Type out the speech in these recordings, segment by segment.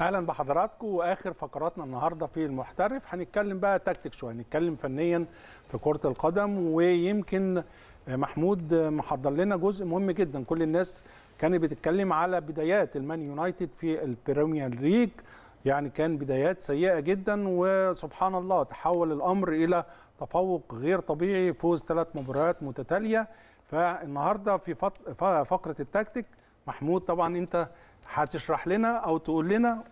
اهلا بحضراتكم واخر فقراتنا النهارده في المحترف هنتكلم بقى تكتيك شويه نتكلم فنيا في كره القدم ويمكن محمود محضر لنا جزء مهم جدا كل الناس كانت بتتكلم على بدايات المان يونايتد في البريمير ليج يعني كان بدايات سيئه جدا وسبحان الله تحول الامر الى تفوق غير طبيعي فوز ثلاث مباريات متتاليه فالنهارده في فقره التكتيك محمود طبعا انت هتشرح لنا او تقول لنا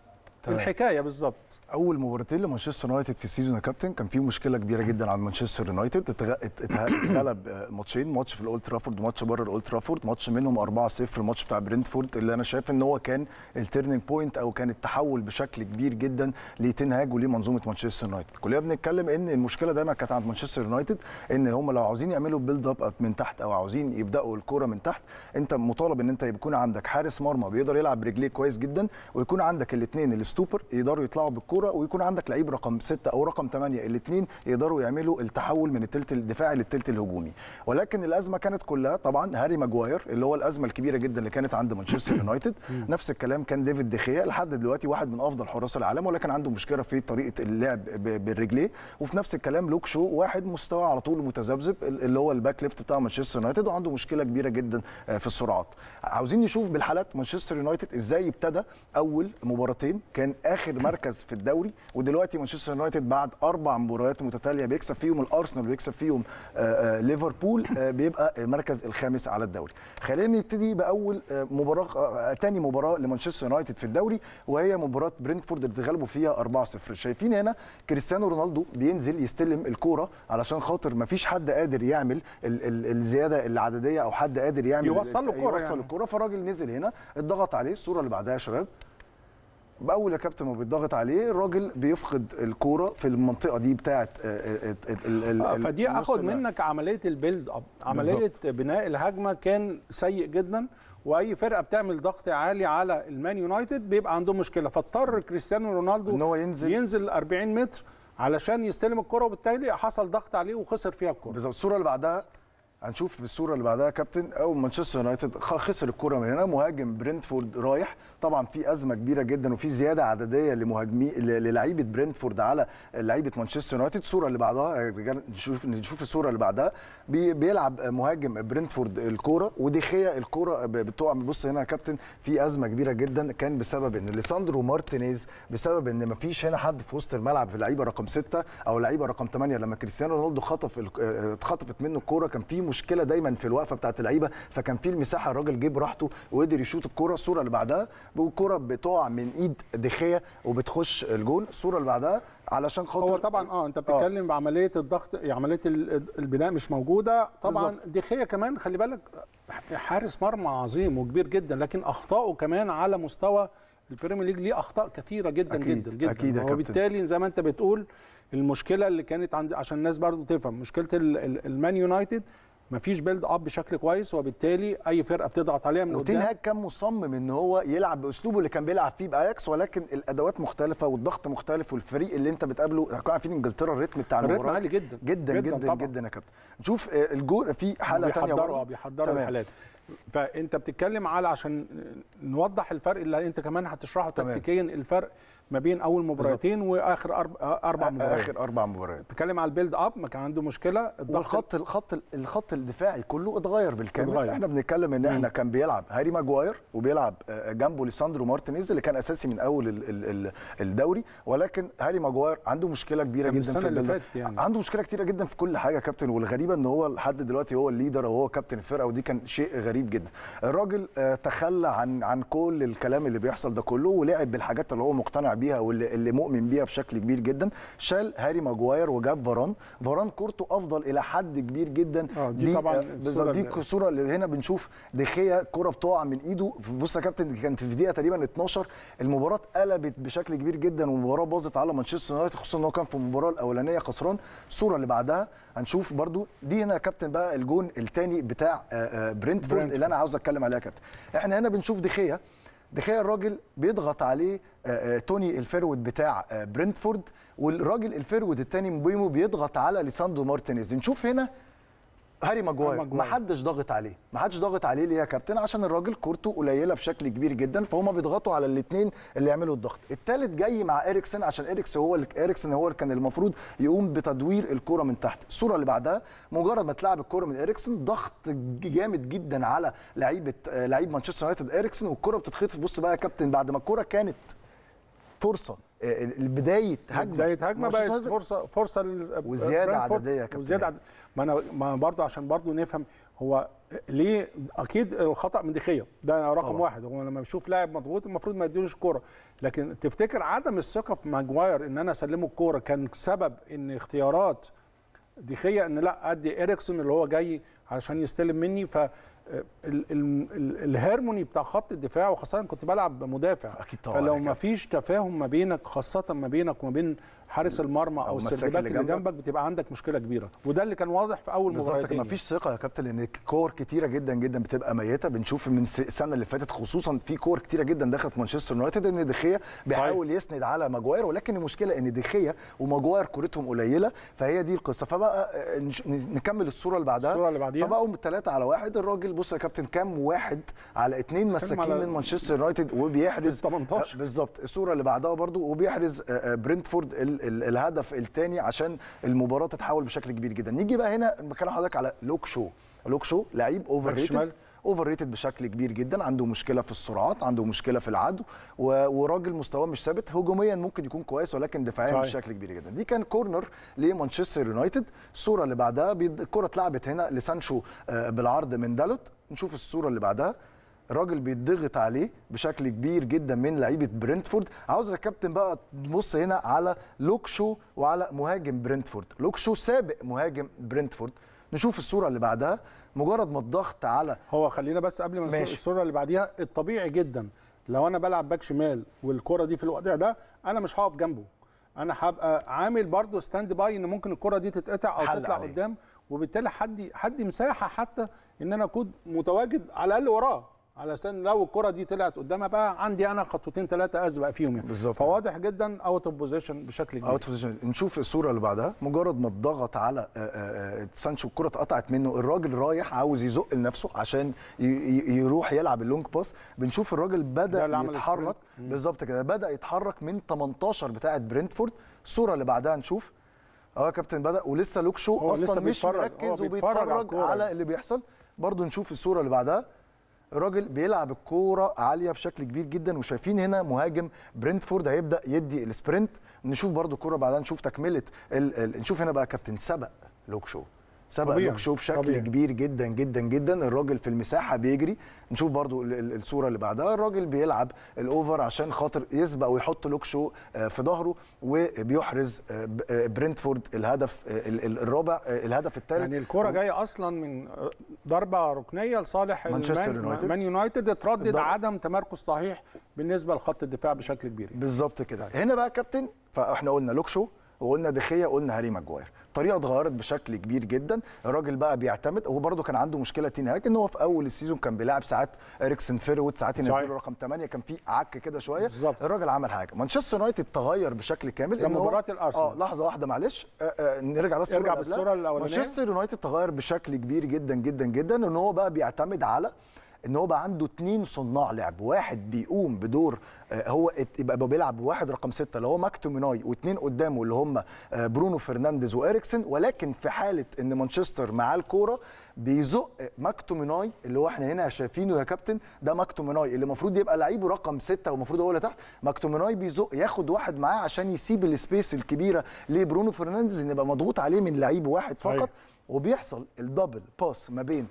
طيب. الحكايه بالظبط اول مباراتين لمانشستر يونايتد في السيزون يا كابتن كان في مشكله كبيره جدا عند مانشستر يونايتد اتغلب آه، ماتشين ماتش في الاولد ترافورد ماتش بره الاولد ترافورد ماتش منهم 4-0 الماتش بتاع برنتفورد اللي انا شايف ان هو كان التيرنينج بوينت او كان التحول بشكل كبير جدا لتنهاج ولمنظومه مانشستر يونايتد كلنا بنتكلم ان المشكله دايما كانت عند مانشستر يونايتد ان هم لو عاوزين يعملوا بيلد اب من تحت او عاوزين يبداوا الكوره من تحت انت مطالب ان انت يكون عندك حارس مرمى بيقدر يلعب برجليه كويس جدا ويكون عندك الاثنين اللي ستوبر يقدروا يطلعوا بالكوره ويكون عندك لعيب رقم ستة او رقم ثمانية الاثنين يقدروا يعملوا التحول من الثلث الدفاعي للثلث الهجومي ولكن الازمه كانت كلها طبعا هاري ماجواير اللي هو الازمه الكبيره جدا اللي كانت عند مانشستر يونايتد نفس الكلام كان ديفيد دخيا لحد دلوقتي واحد من افضل حراس العالم ولكن عنده مشكله في طريقه اللعب بالرجليه وفي نفس الكلام لوك شو واحد مستوى على طول متذبذب اللي هو الباك ليفت بتاع مانشستر يونايتد وعنده مشكله كبيره جدا آه، في السرعات عاوزين نشوف بالحالات مانشستر يونايتد ازاي ابتدى اول مباراتين كان كان اخر مركز في الدوري ودلوقتي مانشستر يونايتد بعد اربع مباريات متتاليه بيكسب فيهم الارسنال بيكسب فيهم آه، آه، ليفربول آه، بيبقى المركز الخامس على الدوري خلينا نبتدي باول مباراه ثاني مباراه لمانشستر يونايتد في الدوري وهي مباراه برينتفورد اللي تغلبوا فيها 4-0 شايفين هنا كريستيانو رونالدو بينزل يستلم الكوره علشان خاطر ما فيش حد قادر يعمل ال ال الزياده العدديه او حد قادر يعمل يوصل له الكوره يوصل يعني. الكوره فالراجل نزل هنا اتضغط عليه الصوره اللي بعدها يا شباب باول يا كابتن ما بيتضغط عليه الراجل بيفقد الكوره في المنطقه دي بتاعه آه، آه، آه، فدي اخد منك عمليه البيلد اب عمليه بالزبط. بناء الهجمه كان سيء جدا واي فرقه بتعمل ضغط عالي على المان يونايتد بيبقى عنده مشكله فاضطر كريستيانو رونالدو ان هو ينزل ينزل 40 متر علشان يستلم الكره وبالتالي حصل ضغط عليه وخسر فيها الكره بالظبط الصوره اللي بعدها هنشوف في الصوره اللي بعدها كابتن او مانشستر يونايتد خسر الكره من هنا مهاجم برنتفورد رايح طبعا في ازمه كبيره جدا وفي زياده عدديه لمهاجمي للعيبه برنتفورد على لعيبه مانشستر يونايتد الصوره اللي بعدها رجال نشوف نشوف الصوره اللي بعدها بيلعب مهاجم برنتفورد الكوره ودخيا الكوره بتقع بص هنا يا كابتن في ازمه كبيره جدا كان بسبب ان ليساندرو مارتينيز بسبب ان ما فيش هنا حد في وسط الملعب في اللعيبه رقم 6 او لعيبه رقم 8 لما كريستيانو رونالدو خطف اتخطفت منه الكوره كان في مشكله دايما في الوقفه بتاعه اللعيبه فكان في المساحه الراجل جه براحته وقدر يشوط الكوره الصوره اللي بعدها والكوره بتقع من ايد دخيه وبتخش الجون الصوره اللي بعدها علشان خاطر هو طبعا اه انت آه. بتتكلم آه. بعمليه الضغط عمليه البناء مش موجوده طبعا دخيه كمان خلي بالك حارس مرمى عظيم وكبير جدا لكن اخطائه كمان على مستوى البريمير ليج ليه اخطاء كثيره جدا أكيد جدا جدا أكيد وبالتالي زي ما انت بتقول المشكله اللي كانت عند عشان الناس برضو تفهم مشكله المان يونايتد مفيش بيلد اب بشكل كويس وبالتالي اي فرقه بتضغط عليها من قدام كان مصمم ان هو يلعب باسلوبه اللي كان بيلعب فيه باياكس ولكن الادوات مختلفه والضغط مختلف والفريق اللي انت بتقابله احنا عارفين انجلترا الريتم بتاع المباراه عالي جدا جدا جدا جدا, جدا يا كابتن نشوف الجول آه، في حاله ثانيه بيحضروا آه، بيحضروا الحالات فانت بتتكلم على عشان نوضح الفرق اللي انت كمان هتشرحه تكتيكيا الفرق ما بين اول مباراتين واخر آه، اربع مباريات اخر اربع مباريات بتكلم على البيلد اب ما كان عنده مشكله والخط الخط الخط الدفاعي كله اتغير بالكامل اتغير. احنا بنتكلم ان احنا كان بيلعب هاري ماجواير وبيلعب جنبه ليساندرو مارتينيز اللي كان اساسي من اول الدوري ولكن هاري ماجواير عنده مشكله كبيره جدا السنة في اللي فاتت يعني. عنده مشكله كتيره جدا في كل حاجه كابتن والغريبه ان هو لحد دلوقتي هو الليدر وهو كابتن الفرقه ودي كان شيء غريب جدا الراجل تخلى عن عن كل الكلام اللي بيحصل ده كله ولعب بالحاجات اللي هو مقتنع بيها واللي اللي مؤمن بيها بشكل كبير جدا شال هاري ماجواير وجاب فاران فاران كورته افضل الى حد كبير جدا آه دي, طبعا الصوره آه، دي الصوره اللي هنا بنشوف دخيا كرة بتقع من ايده بص يا كابتن كانت في دقيقه تقريبا 12 المباراه اتقلبت بشكل كبير جدا والمباراه باظت على مانشستر يونايتد خصوصا ان هو كان في المباراه الاولانيه خسران الصوره اللي بعدها هنشوف برده دي هنا يا كابتن بقى الجون الثاني بتاع آه، آه، برنتفورد اللي انا عاوز اتكلم عليها يا كابتن احنا هنا بنشوف دخيا تخيل الراجل بيضغط عليه آه، آه، توني الفيرود بتاع آه، برنتفورد والراجل الفيرود الثاني مبيمو بيضغط على ليساندو مارتينيز نشوف هنا هاري ماجواير ما حدش ضاغط عليه ما حدش ضاغط عليه ليه يا كابتن عشان الراجل كورته قليله بشكل كبير جدا فهم بيضغطوا على الاثنين اللي يعملوا الضغط الثالث جاي مع اريكسن عشان اريكسن هو اللي اريكسن هو اللي كان المفروض يقوم بتدوير الكره من تحت الصوره اللي بعدها مجرد ما تلعب الكره من اريكسن ضغط جامد جدا على لعيبه آه، لعيب مانشستر يونايتد اريكسن والكره بتتخطف بص بقى يا كابتن بعد ما الكره كانت فرصه بدايه هجمه بدايه هجمه بقت فرصه فرصه وزياده عدديه وزياده عدد ما انا ما برضو عشان برضو نفهم هو ليه اكيد الخطا من دخيه ده رقم طبعا. واحد هو لما بشوف لاعب مضغوط المفروض ما يديلوش كوره لكن تفتكر عدم الثقه في ماجواير ان انا اسلمه الكوره كان سبب ان اختيارات دخيه ان لا ادي اريكسون اللي هو جاي علشان يستلم مني ف الهارموني بتاع خط الدفاع وخاصه كنت بلعب مدافع اكيد طبعا فلو ما فيش تفاهم ما بينك خاصه ما بينك وما بين حارس المرمى او, أو باك اللي جنبك بتبقى عندك مشكله كبيره وده اللي كان واضح في اول مباراتين مفيش ثقه يا كابتن ان كور كتيره جدا جدا بتبقى ميته بنشوف من السنه اللي فاتت خصوصا في كور كتيره جدا دخلت مانشستر يونايتد ان دخيه بيحاول يسند على ماجواير ولكن المشكله ان دخيه وماجواير كورتهم قليله فهي دي القصه فبقى آه، آه، نكمل الصوره اللي بعدها الصوره اللي بعديها فبقوا ثلاثه على واحد الراجل بص يا كابتن كام واحد على اثنين مساكين من مانشستر يونايتد وبيحرز 18 آه، بالظبط الصوره اللي بعدها برده وبيحرز برنتفورد الهدف الثاني عشان المباراه تتحول بشكل كبير جدا نيجي بقى هنا بكلم حضرتك على لوك شو لوك شو لعيب اوفر ريتد اوفر ريتد بشكل كبير جدا عنده مشكله في السرعات عنده مشكله في العدو وراجل مستواه مش ثابت هجوميا ممكن يكون كويس ولكن دفاعيا بشكل كبير جدا دي كان كورنر لمانشستر يونايتد الصوره اللي بعدها الكره اتلعبت هنا لسانشو آه، بالعرض من دالوت نشوف الصوره اللي بعدها راجل بيتضغط عليه بشكل كبير جدا من لعيبه برنتفورد عاوز الكابتن بقى تبص هنا على لوكشو وعلى مهاجم برنتفورد لوكشو سابق مهاجم برنتفورد نشوف الصوره اللي بعدها مجرد ما الضغط على هو خلينا بس قبل ما نشوف الصوره اللي بعديها الطبيعي جدا لو انا بلعب باك شمال والكره دي في الوضع ده انا مش هقف جنبه انا هبقى عامل برضه ستاند باي ان ممكن الكره دي تتقطع او تطلع عليه. قدام وبالتالي حد حد مساحه حتى ان انا اكون متواجد على الاقل وراه علشان لو الكره دي طلعت قدامها بقى عندي انا خطوتين ثلاثه اسبق فيهم يعني بالظبط فواضح جدا اوت اوف بوزيشن بشكل كبير اوت اوف بوزيشن نشوف الصوره اللي بعدها مجرد ما اتضغط على آه، آه، آه، سانشو الكره اتقطعت منه الراجل رايح عاوز يزق لنفسه عشان يروح يلعب اللونج باس بنشوف الراجل بدا يتحرك بالظبط كده بدا يتحرك من 18 بتاعه برنتفورد الصوره اللي بعدها نشوف اه كابتن بدا ولسه لوك شو اصلا لسه مش مركز وبيتفرج على, على يعني. اللي بيحصل برضه نشوف الصوره اللي بعدها الراجل بيلعب الكوره عاليه بشكل كبير جدا وشايفين هنا مهاجم برنتفورد هيبدا يدي السبرنت نشوف برده الكوره بعدها نشوف تكمله ال ال نشوف هنا بقى كابتن سبق لوك شو سبق لوك شو بشكل طبيعي. كبير جدا جدا جدا الراجل في المساحه بيجري نشوف برضو الصوره اللي بعدها الراجل بيلعب الاوفر عشان خاطر يسبق ويحط لوك شو آه، في ظهره وبيحرز آه، آه، برنتفورد الهدف الرابع الهدف الثالث يعني الكره جايه اصلا من ضربه ركنيه لصالح مانشستر يونايتد مان يونايتد اتردد عدم تمركز صحيح بالنسبه لخط الدفاع بشكل كبير بالظبط كده هنا بقى كابتن فاحنا قلنا لوك شو وقلنا دخيه وقلنا هاري ماجواير الطريقه اتغيرت بشكل كبير جدا الراجل بقى بيعتمد هو برده كان عنده مشكله تين هاج ان هو في اول السيزون كان بيلاعب ساعات اريكسن فيرود ساعات ينزله رقم 8 كان في عك كده شويه بالزبط. الراجل عمل حاجه مانشستر يونايتد اتغير بشكل كامل لما مباراه الارسنال اه لحظه واحده معلش آه، آه، نرجع بس نرجع بالصوره الاولانيه مانشستر يونايتد اتغير بشكل كبير جدا جدا جدا ان هو بقى بيعتمد على ان هو بقى عنده اثنين صناع لعب واحد بيقوم بدور آه، هو يبقى بيلعب واحد رقم ستة اللي هو ماكتوميناي واثنين قدامه اللي هم آه، برونو فرنانديز واريكسن ولكن في حاله ان مانشستر معاه الكوره بيزق ماكتوميناي اللي هو احنا هنا شايفينه يا كابتن ده ماكتوميناي اللي المفروض يبقى لعيبه رقم ستة ومفروض هو اللي تحت ماكتوميناي بيزق ياخد واحد معاه عشان يسيب السبيس الكبيره لبرونو فرنانديز ان يبقى مضغوط عليه من لعيب واحد فقط وبيحصل الدبل باس ما بين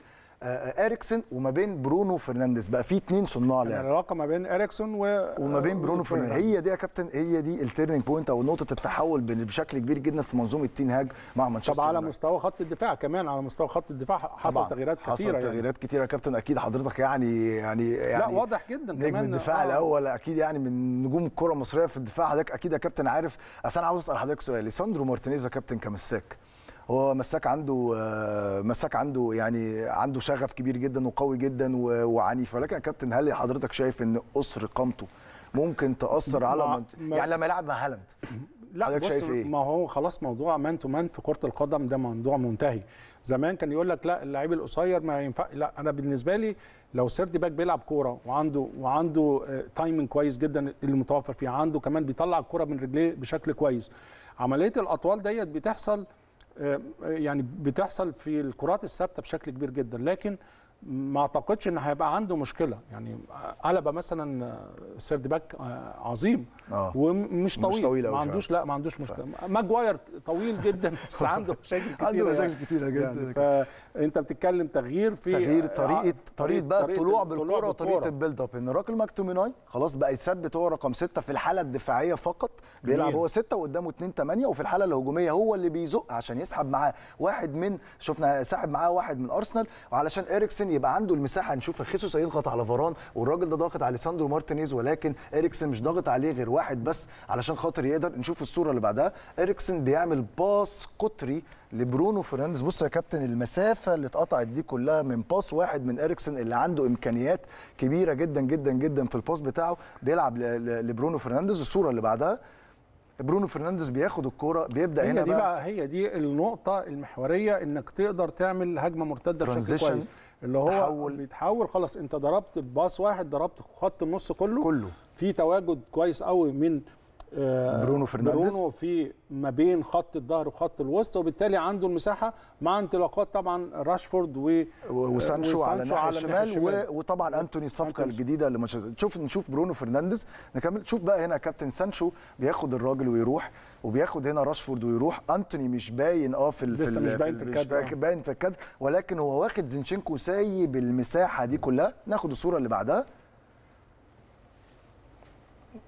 اريكسن وما بين برونو فرنانديز بقى في اثنين صناع لعب العلاقه ما بين اريكسن و... وما بين برونو فرنانديز هي دي يا كابتن هي دي التيرنينج بوينت او نقطه التحول بشكل كبير جدا في منظومه تين هاج مع مانشستر طب على مستوى خط الدفاع كمان على مستوى خط الدفاع حصل تغييرات كثيره حصل يعني. تغييرات كثيره يا كابتن اكيد حضرتك يعني يعني لا يعني واضح جدا نجم كمان الدفاع آه. الاول اكيد يعني من نجوم الكره المصريه في الدفاع حضرتك اكيد يا كابتن عارف اصل انا عاوز اسال حضرتك سؤال ليساندرو مارتينيز يا كابتن كمساك هو مساك عنده آه، مساك عنده يعني عنده شغف كبير جدا وقوي جدا وعنيف ولكن يا كابتن هل حضرتك شايف ان قصر قامته ممكن تاثر على ما يعني لما يلعب مع هالاند لا بص شايف إيه؟ ما هو خلاص موضوع مان تو مان في كره القدم ده موضوع منتهي زمان كان يقول لك لا اللعيب القصير ما ينفع لا انا بالنسبه لي لو سيرد باك بيلعب كوره وعنده وعنده تايمنج آه، كويس جدا اللي متوفر فيه عنده كمان بيطلع الكوره من رجليه بشكل كويس عمليه الاطوال ديت بتحصل آه، يعني بتحصل في الكرات الثابته بشكل كبير جدا لكن ما اعتقدش ان هيبقى عنده مشكله يعني قلبه مثلا سيرد باك عظيم أوه. ومش طويل, مش طويل ما عندوش لا ما عندوش مشكله ماجواير طويل جدا بس عنده مشاكل كتيره عنده مشاكل يعني. كتيره جدا يعني فانت بتتكلم تغيير في تغيير آه، طريقه طريقه بقى الطلوع بالكوره وطريقه البيلد اب ان راكل ماكتوميناي خلاص بقى يثبت هو رقم سته في الحاله الدفاعيه فقط بيلعب هو سته وقدامه اثنين ثمانيه وفي الحاله الهجوميه هو اللي بيزق عشان يسحب معاه واحد من شفنا سحب معاه واحد من ارسنال وعلشان اريكسن يبقى عنده المساحه نشوف خيسوس هيضغط على فاران والراجل ده ضاغط على ساندرو مارتينيز ولكن اريكسن مش ضاغط عليه غير واحد بس علشان خاطر يقدر نشوف الصوره اللي بعدها اريكسن بيعمل باص قطري لبرونو فرنانديز بص يا كابتن المسافه اللي اتقطعت دي كلها من باص واحد من اريكسن اللي عنده امكانيات كبيره جدا جدا جدا في الباص بتاعه بيلعب لبرونو فرنانديز الصوره اللي بعدها برونو فرنانديز بياخد الكوره بيبدا هنا دي بقى, بقى هي دي النقطه المحوريه انك تقدر تعمل هجمه مرتده بشكل كويس اللي هو تحول. بيتحول خلاص انت ضربت باص واحد ضربت خط النص كله كله في تواجد كويس قوي من برونو آه، فرنانديز برونو في ما بين خط الظهر وخط الوسط وبالتالي عنده المساحه مع انطلاقات طبعا راشفورد و وسانشو على الناحيه الشمال, الشمال وطبعا انتوني الصفقه الجديده اللي مش... نشوف برونو فرنانديز نكمل شوف بقى هنا كابتن سانشو بياخد الراجل ويروح وبياخد هنا راشفورد ويروح انتوني مش باين اه في لسه مش باين في الكادر آه. باين في الكادر ولكن هو واخد زينشينكو سايب المساحه دي كلها ناخد الصوره اللي بعدها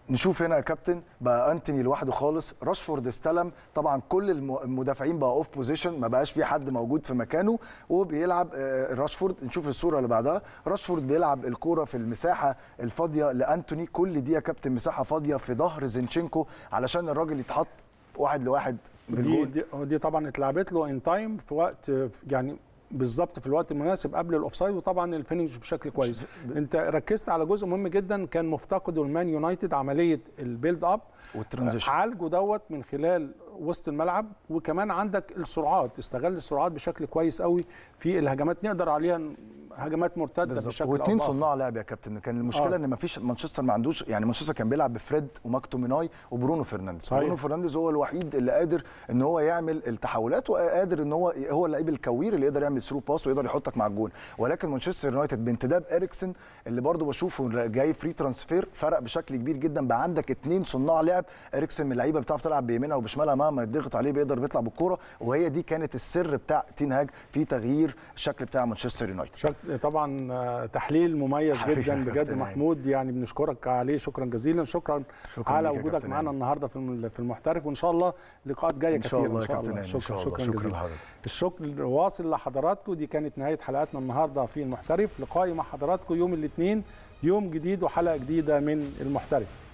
نشوف هنا يا كابتن بقى انتوني لوحده خالص راشفورد استلم طبعا كل المدافعين بقى اوف بوزيشن ما بقاش في حد موجود في مكانه وبيلعب آه، راشفورد نشوف الصوره اللي بعدها راشفورد بيلعب الكوره في المساحه الفاضيه لانتوني كل دي يا كابتن مساحه فاضيه في ظهر زينشينكو علشان الراجل يتحط واحد لواحد بالجول دي, دي, دي طبعا اتلعبت له ان تايم في وقت يعني بالظبط في الوقت المناسب قبل الاوفسايد وطبعا الفينش بشكل كويس انت ركزت على جزء مهم جدا كان مفتقده المان يونايتد عمليه البيلد اب والترانزيشن عالجه دوت من خلال وسط الملعب وكمان عندك السرعات استغل السرعات بشكل كويس قوي في الهجمات نقدر عليها هجمات مرتده بالزبط. بشكل واثنين صناع لعب يا كابتن كان المشكله آه. ان ما فيش مانشستر ما عندوش يعني مانشستر كان بيلعب بفريد وماكتوميناي وبرونو فرنانديز صحيح. برونو فرنانديز هو الوحيد اللي قادر ان هو يعمل التحولات وقادر ان هو هو اللعيب الكوير اللي يقدر يعمل ثرو باس ويقدر يحطك مع الجون ولكن مانشستر يونايتد بانتداب اريكسن اللي برده بشوفه جاي فري ترانسفير فرق بشكل كبير جدا بقى عندك اثنين صناع لعب اريكسن من اللعيبه بتعرف تلعب بيمينها وبشمالها مهما يضغط عليه بيقدر بيطلع بالكوره وهي دي كانت السر بتاع تين هاج في تغيير الشكل بتاع مانشستر يونايتد طبعا آه، تحليل مميز جدا بجد محمود يعني بنشكرك عليه شكرا جزيلا شكرا, شكرا على وجودك معانا النهارده في المحترف وان شاء الله لقاءات جايه كتير ان شاء الله شكرا شكرا, شكرا جزيلا الشكر واصل لحضراتكم دي كانت نهايه حلقتنا النهارده في المحترف لقائي مع حضراتكم يوم الاثنين يوم جديد وحلقه جديده من المحترف